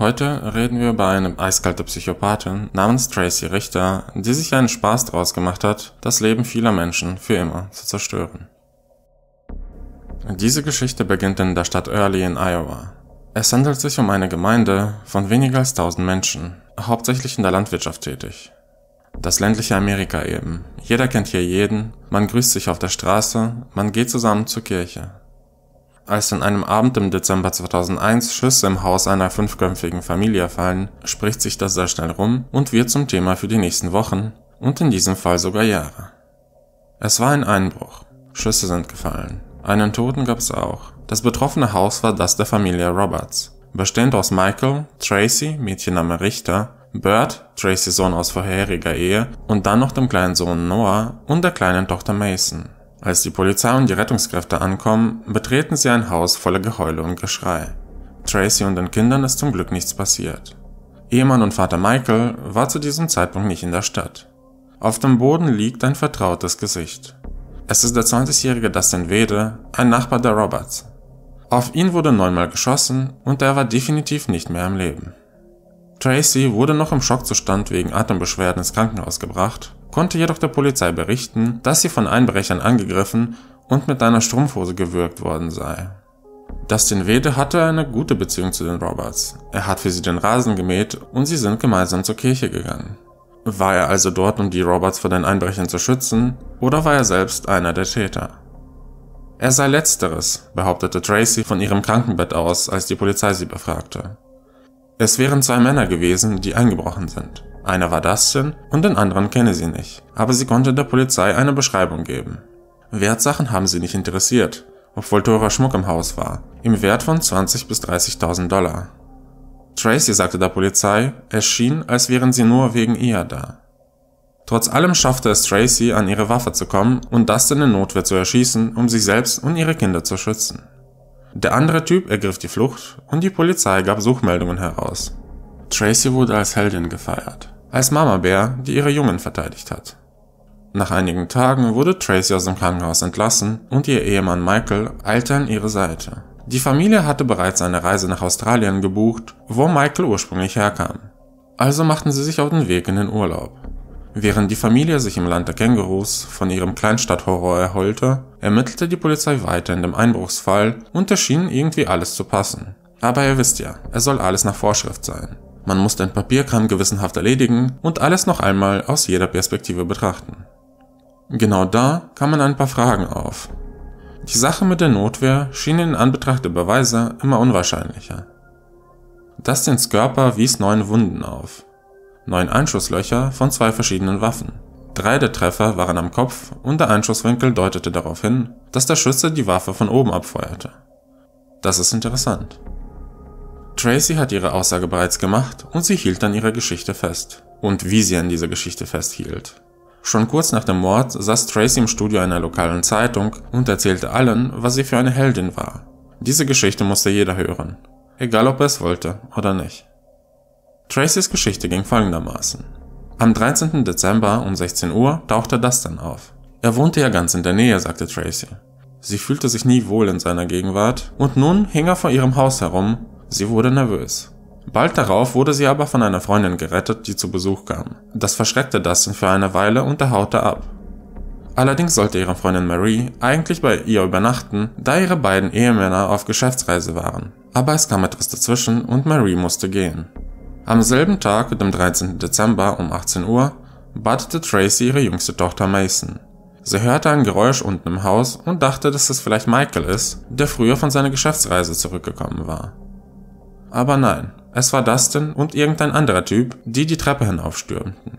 Heute reden wir über eine eiskalte Psychopathin namens Tracy Richter, die sich einen Spaß daraus gemacht hat, das Leben vieler Menschen für immer zu zerstören. Diese Geschichte beginnt in der Stadt Early in Iowa. Es handelt sich um eine Gemeinde von weniger als 1000 Menschen, hauptsächlich in der Landwirtschaft tätig. Das ländliche Amerika eben. Jeder kennt hier jeden, man grüßt sich auf der Straße, man geht zusammen zur Kirche. Als an einem Abend im Dezember 2001 Schüsse im Haus einer fünfköpfigen Familie fallen, spricht sich das sehr schnell rum und wird zum Thema für die nächsten Wochen und in diesem Fall sogar Jahre. Es war ein Einbruch. Schüsse sind gefallen. Einen Toten gab es auch. Das betroffene Haus war das der Familie Roberts, bestehend aus Michael, Tracy, Mädchenname Richter, Bert, Tracys Sohn aus vorheriger Ehe und dann noch dem kleinen Sohn Noah und der kleinen Tochter Mason. Als die Polizei und die Rettungskräfte ankommen, betreten sie ein Haus voller Geheule und Geschrei. Tracy und den Kindern ist zum Glück nichts passiert. Ehemann und Vater Michael war zu diesem Zeitpunkt nicht in der Stadt. Auf dem Boden liegt ein vertrautes Gesicht. Es ist der 20-jährige Dustin Wede, ein Nachbar der Roberts. Auf ihn wurde neunmal geschossen und er war definitiv nicht mehr am Leben. Tracy wurde noch im Schockzustand wegen Atembeschwerden ins Krankenhaus gebracht konnte jedoch der Polizei berichten, dass sie von Einbrechern angegriffen und mit einer Strumpfhose gewürgt worden sei. Dustin Wede hatte eine gute Beziehung zu den Roberts. Er hat für sie den Rasen gemäht und sie sind gemeinsam zur Kirche gegangen. War er also dort, um die Roberts vor den Einbrechern zu schützen, oder war er selbst einer der Täter? Er sei letzteres, behauptete Tracy von ihrem Krankenbett aus, als die Polizei sie befragte. Es wären zwei Männer gewesen, die eingebrochen sind. Einer war Dustin und den anderen kenne sie nicht, aber sie konnte der Polizei eine Beschreibung geben. Wertsachen haben sie nicht interessiert, obwohl teurer Schmuck im Haus war, im Wert von 20.000 bis 30.000 Dollar. Tracy sagte der Polizei, es schien, als wären sie nur wegen ihr da. Trotz allem schaffte es Tracy, an ihre Waffe zu kommen und Dustin in Notwehr zu erschießen, um sich selbst und ihre Kinder zu schützen. Der andere Typ ergriff die Flucht und die Polizei gab Suchmeldungen heraus. Tracy wurde als Heldin gefeiert, als Mama Bär, die ihre Jungen verteidigt hat. Nach einigen Tagen wurde Tracy aus dem Krankenhaus entlassen und ihr Ehemann Michael eilte an ihre Seite. Die Familie hatte bereits eine Reise nach Australien gebucht, wo Michael ursprünglich herkam. Also machten sie sich auf den Weg in den Urlaub. Während die Familie sich im Land der Kängurus von ihrem Kleinstadthorror erholte, ermittelte die Polizei weiter in dem Einbruchsfall und erschien irgendwie alles zu passen. Aber ihr wisst ja, es soll alles nach Vorschrift sein. Man muss den Papierkram gewissenhaft erledigen und alles noch einmal aus jeder Perspektive betrachten. Genau da kamen ein paar Fragen auf. Die Sache mit der Notwehr schien in Anbetracht der Beweise immer unwahrscheinlicher. Dustins Körper wies neun Wunden auf. Neun Einschusslöcher von zwei verschiedenen Waffen. Drei der Treffer waren am Kopf und der Einschusswinkel deutete darauf hin, dass der Schütze die Waffe von oben abfeuerte. Das ist interessant. Tracy hat ihre Aussage bereits gemacht und sie hielt an ihrer Geschichte fest. Und wie sie an dieser Geschichte festhielt. Schon kurz nach dem Mord saß Tracy im Studio einer lokalen Zeitung und erzählte allen, was sie für eine Heldin war. Diese Geschichte musste jeder hören, egal ob er es wollte oder nicht. Tracys Geschichte ging folgendermaßen. Am 13. Dezember um 16 Uhr tauchte Dustin auf. Er wohnte ja ganz in der Nähe, sagte Tracy. Sie fühlte sich nie wohl in seiner Gegenwart und nun hing er vor ihrem Haus herum Sie wurde nervös. Bald darauf wurde sie aber von einer Freundin gerettet, die zu Besuch kam. Das verschreckte Dustin für eine Weile und er haute ab. Allerdings sollte ihre Freundin Marie eigentlich bei ihr übernachten, da ihre beiden Ehemänner auf Geschäftsreise waren. Aber es kam etwas dazwischen und Marie musste gehen. Am selben Tag, dem 13. Dezember um 18 Uhr, badete Tracy ihre jüngste Tochter Mason. Sie hörte ein Geräusch unten im Haus und dachte, dass es vielleicht Michael ist, der früher von seiner Geschäftsreise zurückgekommen war. Aber nein, es war Dustin und irgendein anderer Typ, die die Treppe hinaufstürmten.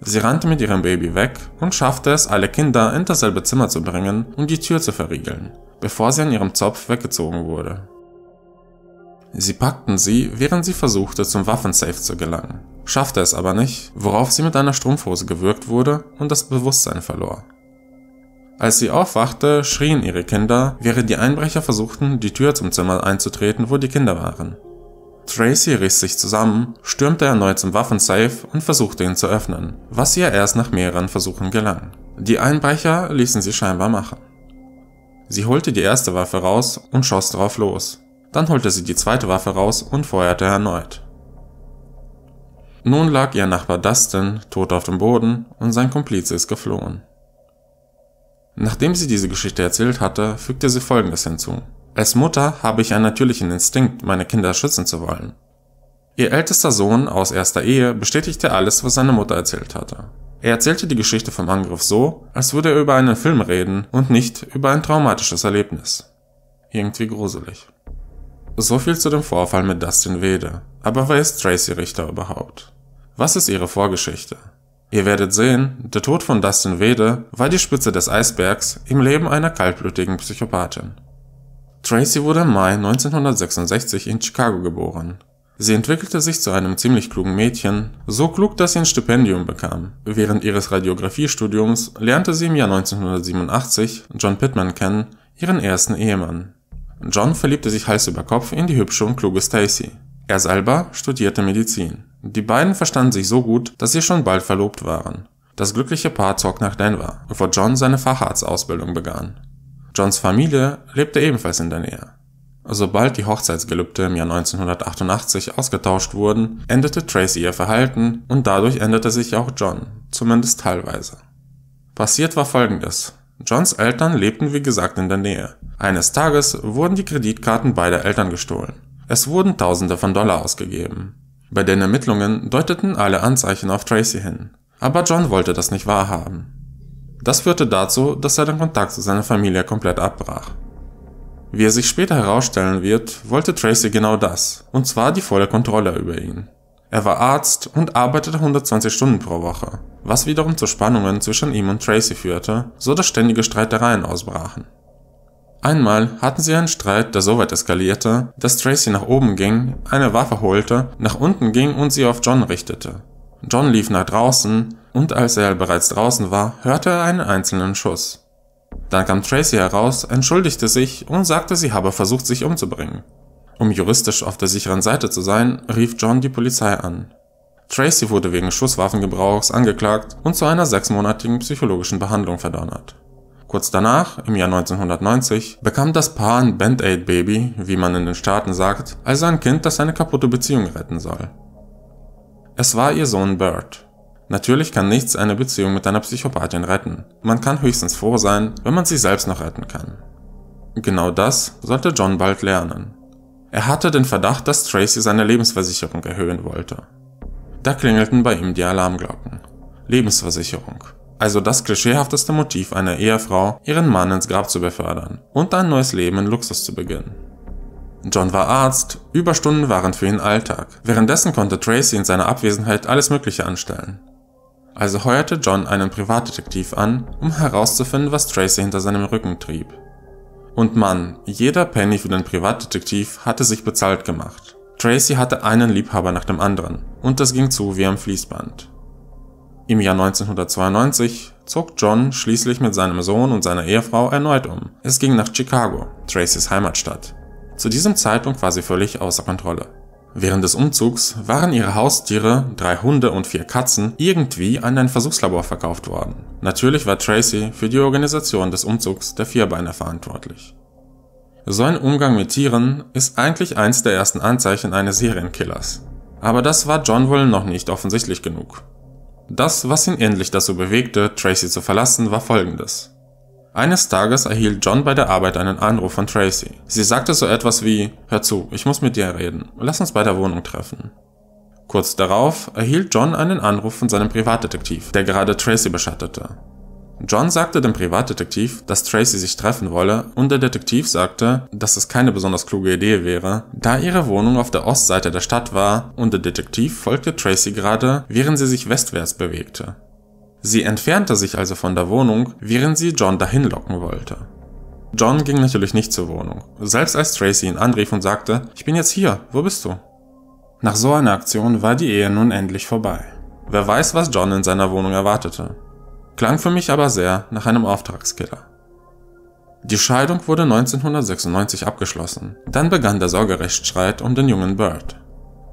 Sie rannte mit ihrem Baby weg und schaffte es, alle Kinder in dasselbe Zimmer zu bringen und um die Tür zu verriegeln, bevor sie an ihrem Zopf weggezogen wurde. Sie packten sie, während sie versuchte, zum Waffensafe zu gelangen, schaffte es aber nicht, worauf sie mit einer Strumpfhose gewürgt wurde und das Bewusstsein verlor. Als sie aufwachte, schrien ihre Kinder, während die Einbrecher versuchten, die Tür zum Zimmer einzutreten, wo die Kinder waren. Tracy riss sich zusammen, stürmte erneut zum Waffensafe und versuchte ihn zu öffnen, was ihr erst nach mehreren Versuchen gelang. Die Einbrecher ließen sie scheinbar machen. Sie holte die erste Waffe raus und schoss darauf los. Dann holte sie die zweite Waffe raus und feuerte erneut. Nun lag ihr Nachbar Dustin tot auf dem Boden und sein Komplize ist geflohen. Nachdem sie diese Geschichte erzählt hatte, fügte sie Folgendes hinzu. Als Mutter habe ich einen natürlichen Instinkt, meine Kinder schützen zu wollen. Ihr ältester Sohn aus erster Ehe bestätigte alles, was seine Mutter erzählt hatte. Er erzählte die Geschichte vom Angriff so, als würde er über einen Film reden und nicht über ein traumatisches Erlebnis. Irgendwie gruselig. So viel zu dem Vorfall mit Dustin Wede. Aber wer ist Tracy Richter überhaupt? Was ist ihre Vorgeschichte? Ihr werdet sehen, der Tod von Dustin Wede war die Spitze des Eisbergs im Leben einer kaltblütigen Psychopathin. Tracy wurde im Mai 1966 in Chicago geboren. Sie entwickelte sich zu einem ziemlich klugen Mädchen, so klug, dass sie ein Stipendium bekam. Während ihres Radiographiestudiums lernte sie im Jahr 1987 John Pittman kennen, ihren ersten Ehemann. John verliebte sich Hals über Kopf in die hübsche und kluge Stacy. Er selber studierte Medizin. Die beiden verstanden sich so gut, dass sie schon bald verlobt waren. Das glückliche Paar zog nach Denver, wo John seine Facharztausbildung begann. Johns Familie lebte ebenfalls in der Nähe. Sobald die Hochzeitsgelübde im Jahr 1988 ausgetauscht wurden, endete Tracy ihr Verhalten und dadurch änderte sich auch John, zumindest teilweise. Passiert war Folgendes. Johns Eltern lebten wie gesagt in der Nähe. Eines Tages wurden die Kreditkarten beider Eltern gestohlen. Es wurden Tausende von Dollar ausgegeben. Bei den Ermittlungen deuteten alle Anzeichen auf Tracy hin, aber John wollte das nicht wahrhaben. Das führte dazu, dass er den Kontakt zu seiner Familie komplett abbrach. Wie er sich später herausstellen wird, wollte Tracy genau das, und zwar die volle Kontrolle über ihn. Er war Arzt und arbeitete 120 Stunden pro Woche, was wiederum zu Spannungen zwischen ihm und Tracy führte, so dass ständige Streitereien ausbrachen. Einmal hatten sie einen Streit, der so weit eskalierte, dass Tracy nach oben ging, eine Waffe holte, nach unten ging und sie auf John richtete. John lief nach draußen und als er bereits draußen war, hörte er einen einzelnen Schuss. Dann kam Tracy heraus, entschuldigte sich und sagte, sie habe versucht, sich umzubringen. Um juristisch auf der sicheren Seite zu sein, rief John die Polizei an. Tracy wurde wegen Schusswaffengebrauchs angeklagt und zu einer sechsmonatigen psychologischen Behandlung verdonnert. Kurz danach, im Jahr 1990, bekam das Paar ein Band-Aid Baby, wie man in den Staaten sagt, also ein Kind, das eine kaputte Beziehung retten soll. Es war ihr Sohn Bert. Natürlich kann nichts eine Beziehung mit einer Psychopathin retten. Man kann höchstens froh sein, wenn man sich selbst noch retten kann. Genau das sollte John bald lernen. Er hatte den Verdacht, dass Tracy seine Lebensversicherung erhöhen wollte. Da klingelten bei ihm die Alarmglocken. Lebensversicherung also das klischeehafteste Motiv einer Ehefrau, ihren Mann ins Grab zu befördern und ein neues Leben in Luxus zu beginnen. John war Arzt, Überstunden waren für ihn Alltag. Währenddessen konnte Tracy in seiner Abwesenheit alles Mögliche anstellen. Also heuerte John einen Privatdetektiv an, um herauszufinden, was Tracy hinter seinem Rücken trieb. Und Mann, jeder Penny für den Privatdetektiv hatte sich bezahlt gemacht. Tracy hatte einen Liebhaber nach dem anderen, und das ging zu wie am Fließband. Im Jahr 1992 zog John schließlich mit seinem Sohn und seiner Ehefrau erneut um. Es ging nach Chicago, Tracys Heimatstadt. Zu diesem Zeitpunkt war sie völlig außer Kontrolle. Während des Umzugs waren ihre Haustiere, drei Hunde und vier Katzen, irgendwie an ein Versuchslabor verkauft worden. Natürlich war Tracy für die Organisation des Umzugs der Vierbeiner verantwortlich. So ein Umgang mit Tieren ist eigentlich eins der ersten Anzeichen eines Serienkillers. Aber das war John wohl noch nicht offensichtlich genug. Das, was ihn endlich dazu bewegte, Tracy zu verlassen, war folgendes. Eines Tages erhielt John bei der Arbeit einen Anruf von Tracy. Sie sagte so etwas wie, hör zu, ich muss mit dir reden, lass uns bei der Wohnung treffen. Kurz darauf erhielt John einen Anruf von seinem Privatdetektiv, der gerade Tracy beschattete. John sagte dem Privatdetektiv, dass Tracy sich treffen wolle, und der Detektiv sagte, dass es keine besonders kluge Idee wäre, da ihre Wohnung auf der Ostseite der Stadt war, und der Detektiv folgte Tracy gerade, während sie sich westwärts bewegte. Sie entfernte sich also von der Wohnung, während sie John dahin locken wollte. John ging natürlich nicht zur Wohnung, selbst als Tracy ihn anrief und sagte, ich bin jetzt hier, wo bist du? Nach so einer Aktion war die Ehe nun endlich vorbei. Wer weiß, was John in seiner Wohnung erwartete. Klang für mich aber sehr nach einem Auftragskiller. Die Scheidung wurde 1996 abgeschlossen. Dann begann der Sorgerechtsstreit um den jungen Bird.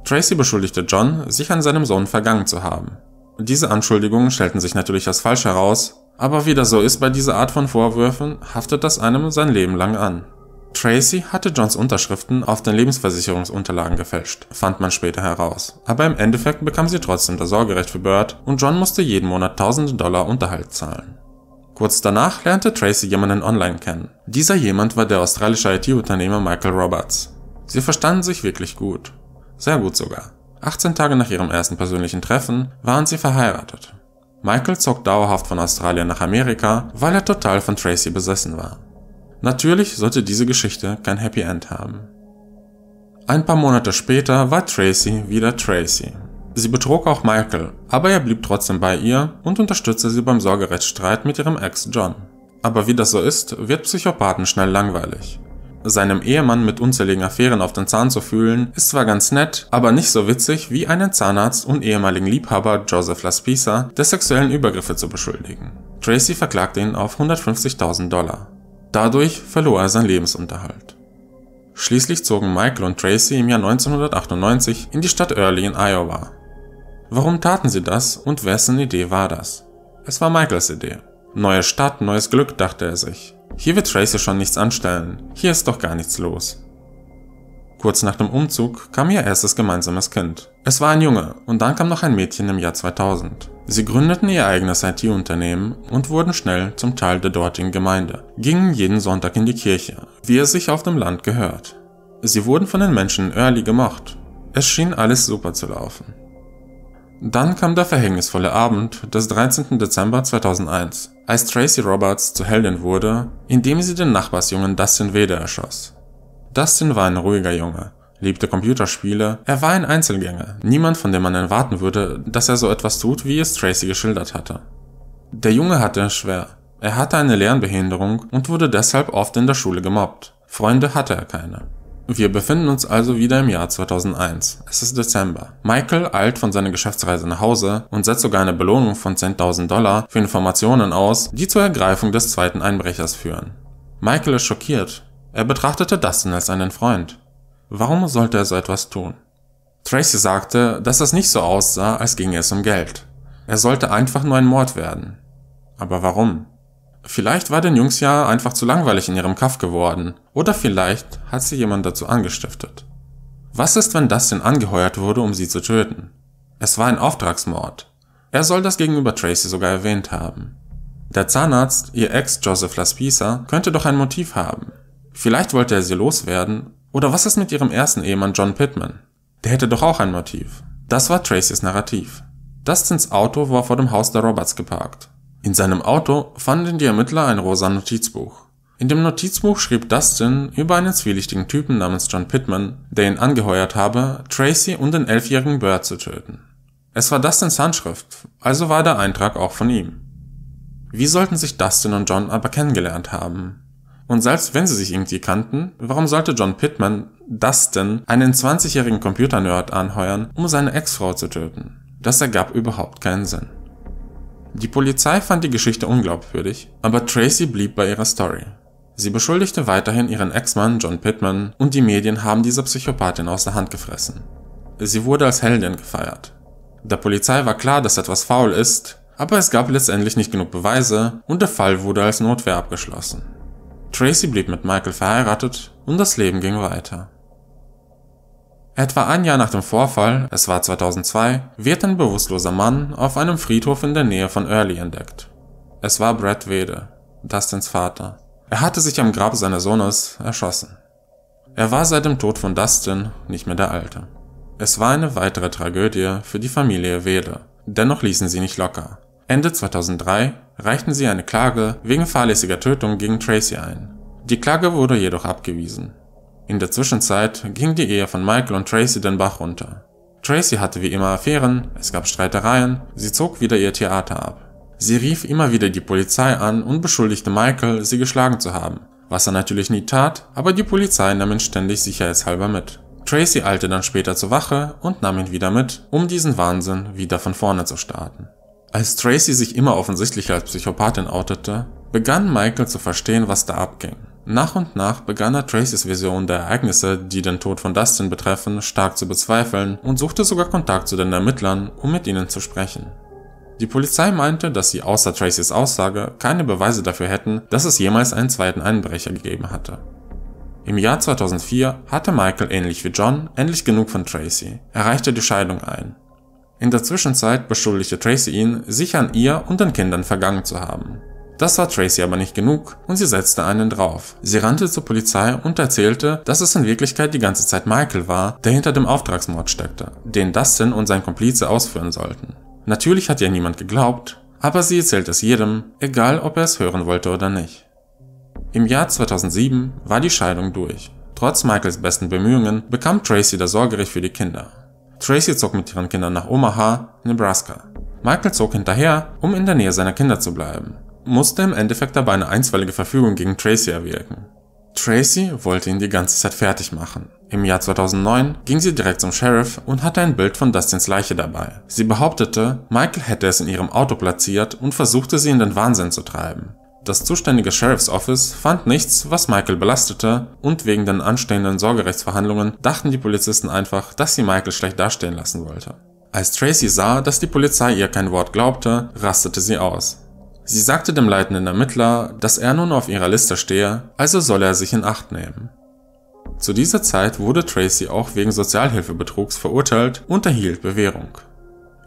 Tracy beschuldigte John, sich an seinem Sohn vergangen zu haben. Diese Anschuldigungen stellten sich natürlich als falsch heraus, aber wie das so ist bei dieser Art von Vorwürfen, haftet das einem sein Leben lang an. Tracy hatte Johns Unterschriften auf den Lebensversicherungsunterlagen gefälscht, fand man später heraus. Aber im Endeffekt bekam sie trotzdem das Sorgerecht für Bird und John musste jeden Monat tausende Dollar Unterhalt zahlen. Kurz danach lernte Tracy jemanden online kennen. Dieser jemand war der australische IT-Unternehmer Michael Roberts. Sie verstanden sich wirklich gut. Sehr gut sogar. 18 Tage nach ihrem ersten persönlichen Treffen waren sie verheiratet. Michael zog dauerhaft von Australien nach Amerika, weil er total von Tracy besessen war. Natürlich sollte diese Geschichte kein Happy End haben. Ein paar Monate später war Tracy wieder Tracy. Sie betrug auch Michael, aber er blieb trotzdem bei ihr und unterstützte sie beim Sorgerechtsstreit mit ihrem Ex John. Aber wie das so ist, wird Psychopathen schnell langweilig. Seinem Ehemann mit unzähligen Affären auf den Zahn zu fühlen, ist zwar ganz nett, aber nicht so witzig wie einen Zahnarzt und ehemaligen Liebhaber Joseph Laspisa der sexuellen Übergriffe zu beschuldigen. Tracy verklagte ihn auf 150.000 Dollar. Dadurch verlor er seinen Lebensunterhalt. Schließlich zogen Michael und Tracy im Jahr 1998 in die Stadt Early in Iowa. Warum taten sie das und wessen Idee war das? Es war Michaels Idee. Neue Stadt, neues Glück, dachte er sich. Hier wird Tracy schon nichts anstellen. Hier ist doch gar nichts los. Kurz nach dem Umzug kam ihr erstes gemeinsames Kind. Es war ein Junge und dann kam noch ein Mädchen im Jahr 2000. Sie gründeten ihr eigenes IT-Unternehmen und wurden schnell zum Teil der dortigen Gemeinde, gingen jeden Sonntag in die Kirche, wie es sich auf dem Land gehört. Sie wurden von den Menschen early gemocht. Es schien alles super zu laufen. Dann kam der verhängnisvolle Abend des 13. Dezember 2001, als Tracy Roberts zur Heldin wurde, indem sie den Nachbarsjungen Dustin Weder erschoss. Dustin war ein ruhiger Junge, liebte Computerspiele. Er war ein Einzelgänger, niemand, von dem man erwarten würde, dass er so etwas tut, wie es Tracy geschildert hatte. Der Junge hatte es schwer. Er hatte eine Lernbehinderung und wurde deshalb oft in der Schule gemobbt. Freunde hatte er keine. Wir befinden uns also wieder im Jahr 2001. Es ist Dezember. Michael eilt von seiner Geschäftsreise nach Hause und setzt sogar eine Belohnung von 10.000 Dollar für Informationen aus, die zur Ergreifung des zweiten Einbrechers führen. Michael ist schockiert. Er betrachtete Dustin als einen Freund. Warum sollte er so etwas tun? Tracy sagte, dass es nicht so aussah, als ginge es um Geld. Er sollte einfach nur ein Mord werden. Aber warum? Vielleicht war den Jungs ja einfach zu langweilig in ihrem Kaff geworden. Oder vielleicht hat sie jemand dazu angestiftet. Was ist, wenn Dustin angeheuert wurde, um sie zu töten? Es war ein Auftragsmord. Er soll das gegenüber Tracy sogar erwähnt haben. Der Zahnarzt, ihr Ex Joseph Laspisa, könnte doch ein Motiv haben. Vielleicht wollte er sie loswerden oder was ist mit ihrem ersten Ehemann John Pittman? Der hätte doch auch ein Motiv. Das war Tracys Narrativ. Dustins Auto war vor dem Haus der Roberts geparkt. In seinem Auto fanden die Ermittler ein rosa Notizbuch. In dem Notizbuch schrieb Dustin über einen zwielichtigen Typen namens John Pittman, der ihn angeheuert habe, Tracy und den elfjährigen Bird zu töten. Es war Dustins Handschrift, also war der Eintrag auch von ihm. Wie sollten sich Dustin und John aber kennengelernt haben? Und selbst wenn sie sich irgendwie kannten, warum sollte John Pittman, Dustin, einen 20-jährigen Computernerd anheuern, um seine Ex-Frau zu töten? Das ergab überhaupt keinen Sinn. Die Polizei fand die Geschichte unglaubwürdig, aber Tracy blieb bei ihrer Story. Sie beschuldigte weiterhin ihren Ex-Mann John Pittman und die Medien haben diese Psychopathin aus der Hand gefressen. Sie wurde als Heldin gefeiert. Der Polizei war klar, dass etwas faul ist, aber es gab letztendlich nicht genug Beweise und der Fall wurde als Notwehr abgeschlossen. Tracy blieb mit Michael verheiratet und das Leben ging weiter. Etwa ein Jahr nach dem Vorfall, es war 2002, wird ein bewusstloser Mann auf einem Friedhof in der Nähe von Early entdeckt. Es war Brad Wede, Dustins Vater. Er hatte sich am Grab seines Sohnes erschossen. Er war seit dem Tod von Dustin nicht mehr der Alte. Es war eine weitere Tragödie für die Familie Wede. Dennoch ließen sie nicht locker. Ende 2003 reichten sie eine Klage wegen fahrlässiger Tötung gegen Tracy ein. Die Klage wurde jedoch abgewiesen. In der Zwischenzeit ging die Ehe von Michael und Tracy den Bach runter. Tracy hatte wie immer Affären, es gab Streitereien, sie zog wieder ihr Theater ab. Sie rief immer wieder die Polizei an und beschuldigte Michael, sie geschlagen zu haben, was er natürlich nie tat, aber die Polizei nahm ihn ständig sicherheitshalber mit. Tracy eilte dann später zur Wache und nahm ihn wieder mit, um diesen Wahnsinn wieder von vorne zu starten. Als Tracy sich immer offensichtlicher als Psychopathin outete, begann Michael zu verstehen, was da abging. Nach und nach begann er Tracys Vision der Ereignisse, die den Tod von Dustin betreffen, stark zu bezweifeln und suchte sogar Kontakt zu den Ermittlern, um mit ihnen zu sprechen. Die Polizei meinte, dass sie außer Tracys Aussage keine Beweise dafür hätten, dass es jemals einen zweiten Einbrecher gegeben hatte. Im Jahr 2004 hatte Michael ähnlich wie John endlich genug von Tracy, erreichte die Scheidung ein in der Zwischenzeit beschuldigte Tracy ihn, sich an ihr und den Kindern vergangen zu haben. Das war Tracy aber nicht genug und sie setzte einen drauf. Sie rannte zur Polizei und erzählte, dass es in Wirklichkeit die ganze Zeit Michael war, der hinter dem Auftragsmord steckte, den Dustin und sein Komplize ausführen sollten. Natürlich hat ihr niemand geglaubt, aber sie erzählt es jedem, egal ob er es hören wollte oder nicht. Im Jahr 2007 war die Scheidung durch. Trotz Michaels besten Bemühungen bekam Tracy das Sorgerecht für die Kinder. Tracy zog mit ihren Kindern nach Omaha, Nebraska. Michael zog hinterher, um in der Nähe seiner Kinder zu bleiben, musste im Endeffekt aber eine einstweilige Verfügung gegen Tracy erwirken. Tracy wollte ihn die ganze Zeit fertig machen. Im Jahr 2009 ging sie direkt zum Sheriff und hatte ein Bild von Dustins Leiche dabei. Sie behauptete, Michael hätte es in ihrem Auto platziert und versuchte sie in den Wahnsinn zu treiben. Das zuständige Sheriff's Office fand nichts, was Michael belastete, und wegen den anstehenden Sorgerechtsverhandlungen dachten die Polizisten einfach, dass sie Michael schlecht dastehen lassen wollte. Als Tracy sah, dass die Polizei ihr kein Wort glaubte, rastete sie aus. Sie sagte dem leitenden Ermittler, dass er nun auf ihrer Liste stehe, also solle er sich in Acht nehmen. Zu dieser Zeit wurde Tracy auch wegen Sozialhilfebetrugs verurteilt und erhielt Bewährung.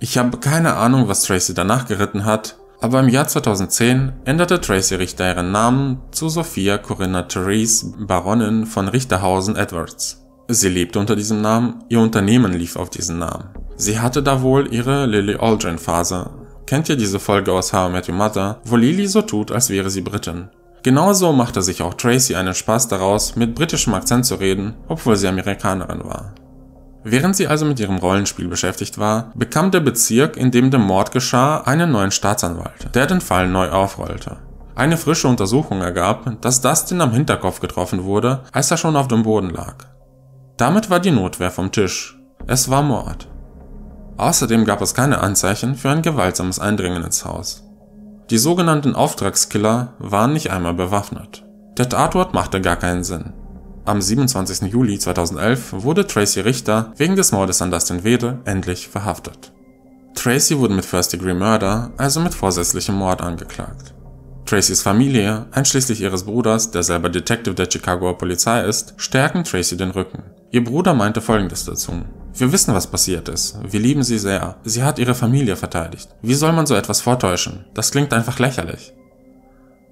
Ich habe keine Ahnung, was Tracy danach geritten hat, aber im Jahr 2010 änderte Tracy Richter ihren Namen zu Sophia Corinna Therese Baronin von Richterhausen-Edwards. Sie lebte unter diesem Namen, ihr Unternehmen lief auf diesen Namen. Sie hatte da wohl ihre Lily Aldrin-Phase. Kennt ihr diese Folge aus How I Met Your Mother, wo Lily so tut, als wäre sie Britin? Genauso machte sich auch Tracy einen Spaß daraus, mit britischem Akzent zu reden, obwohl sie Amerikanerin war. Während sie also mit ihrem Rollenspiel beschäftigt war, bekam der Bezirk, in dem der Mord geschah, einen neuen Staatsanwalt, der den Fall neu aufrollte. Eine frische Untersuchung ergab, dass Dustin am Hinterkopf getroffen wurde, als er schon auf dem Boden lag. Damit war die Notwehr vom Tisch. Es war Mord. Außerdem gab es keine Anzeichen für ein gewaltsames Eindringen ins Haus. Die sogenannten Auftragskiller waren nicht einmal bewaffnet. Der Tatort machte gar keinen Sinn. Am 27. Juli 2011 wurde Tracy Richter wegen des Mordes an Dustin Wede endlich verhaftet. Tracy wurde mit First Degree Murder, also mit vorsätzlichem Mord, angeklagt. Tracys Familie, einschließlich ihres Bruders, der selber Detective der Chicagoer Polizei ist, stärken Tracy den Rücken. Ihr Bruder meinte folgendes dazu. Wir wissen, was passiert ist. Wir lieben sie sehr. Sie hat ihre Familie verteidigt. Wie soll man so etwas vortäuschen? Das klingt einfach lächerlich.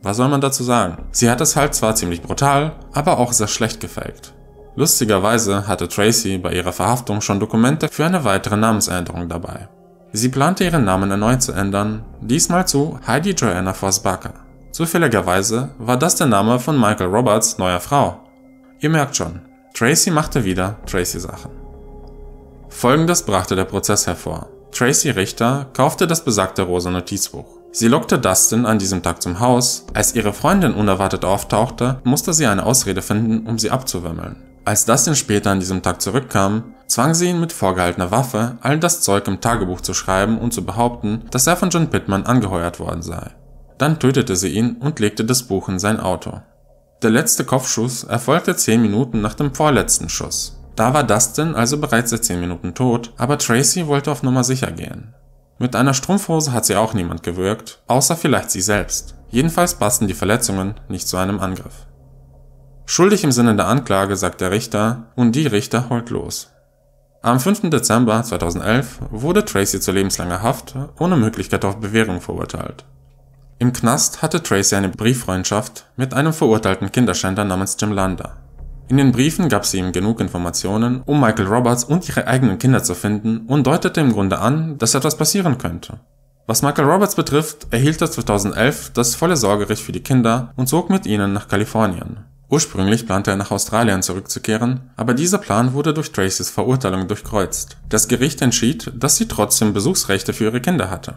Was soll man dazu sagen? Sie hat es halt zwar ziemlich brutal, aber auch sehr schlecht gefaked. Lustigerweise hatte Tracy bei ihrer Verhaftung schon Dokumente für eine weitere Namensänderung dabei. Sie plante ihren Namen erneut zu ändern, diesmal zu Heidi Joanna Foss Barker. Zufälligerweise war das der Name von Michael Roberts neuer Frau. Ihr merkt schon, Tracy machte wieder Tracy-Sachen. Folgendes brachte der Prozess hervor. Tracy Richter kaufte das besagte rosa Notizbuch. Sie lockte Dustin an diesem Tag zum Haus. Als ihre Freundin unerwartet auftauchte, musste sie eine Ausrede finden, um sie abzuwimmeln. Als Dustin später an diesem Tag zurückkam, zwang sie ihn mit vorgehaltener Waffe, all das Zeug im Tagebuch zu schreiben und zu behaupten, dass er von John Pittman angeheuert worden sei. Dann tötete sie ihn und legte das Buch in sein Auto. Der letzte Kopfschuss erfolgte zehn Minuten nach dem vorletzten Schuss. Da war Dustin also bereits seit 10 Minuten tot, aber Tracy wollte auf Nummer sicher gehen. Mit einer Strumpfhose hat sie auch niemand gewirkt, außer vielleicht sie selbst. Jedenfalls passen die Verletzungen nicht zu einem Angriff. Schuldig im Sinne der Anklage, sagt der Richter, und die Richter holt los. Am 5. Dezember 2011 wurde Tracy zu lebenslanger Haft ohne Möglichkeit auf Bewährung verurteilt. Im Knast hatte Tracy eine Brieffreundschaft mit einem verurteilten Kinderschänder namens Jim Lander. In den Briefen gab sie ihm genug Informationen, um Michael Roberts und ihre eigenen Kinder zu finden und deutete im Grunde an, dass etwas passieren könnte. Was Michael Roberts betrifft, erhielt er 2011 das volle Sorgerecht für die Kinder und zog mit ihnen nach Kalifornien. Ursprünglich plante er nach Australien zurückzukehren, aber dieser Plan wurde durch Tracys Verurteilung durchkreuzt. Das Gericht entschied, dass sie trotzdem Besuchsrechte für ihre Kinder hatte.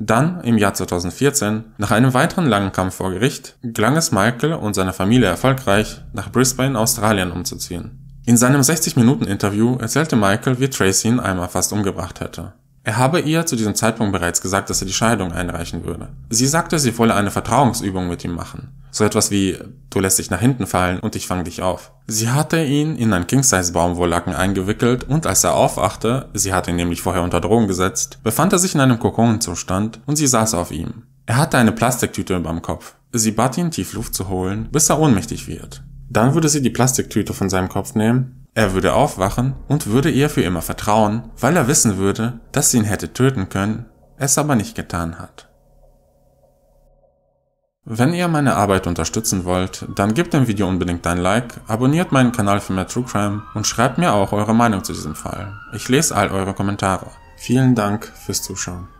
Dann, im Jahr 2014, nach einem weiteren langen Kampf vor Gericht, gelang es Michael und seiner Familie erfolgreich, nach Brisbane, Australien umzuziehen. In seinem 60-Minuten-Interview erzählte Michael, wie Tracy ihn einmal fast umgebracht hätte. Er habe ihr zu diesem Zeitpunkt bereits gesagt, dass er die Scheidung einreichen würde. Sie sagte, sie wolle eine Vertrauensübung mit ihm machen. So etwas wie, du lässt dich nach hinten fallen und ich fange dich auf. Sie hatte ihn in ein King-Size-Baumwolllaken eingewickelt und als er aufwachte, sie hatte ihn nämlich vorher unter Drogen gesetzt, befand er sich in einem Kokonenzustand und sie saß auf ihm. Er hatte eine Plastiktüte über dem Kopf. Sie bat ihn, tief Luft zu holen, bis er ohnmächtig wird. Dann würde sie die Plastiktüte von seinem Kopf nehmen, er würde aufwachen und würde ihr für immer vertrauen, weil er wissen würde, dass sie ihn hätte töten können, es aber nicht getan hat. Wenn ihr meine Arbeit unterstützen wollt, dann gebt dem Video unbedingt ein Like, abonniert meinen Kanal für mehr True Crime und schreibt mir auch eure Meinung zu diesem Fall. Ich lese all eure Kommentare. Vielen Dank fürs Zuschauen.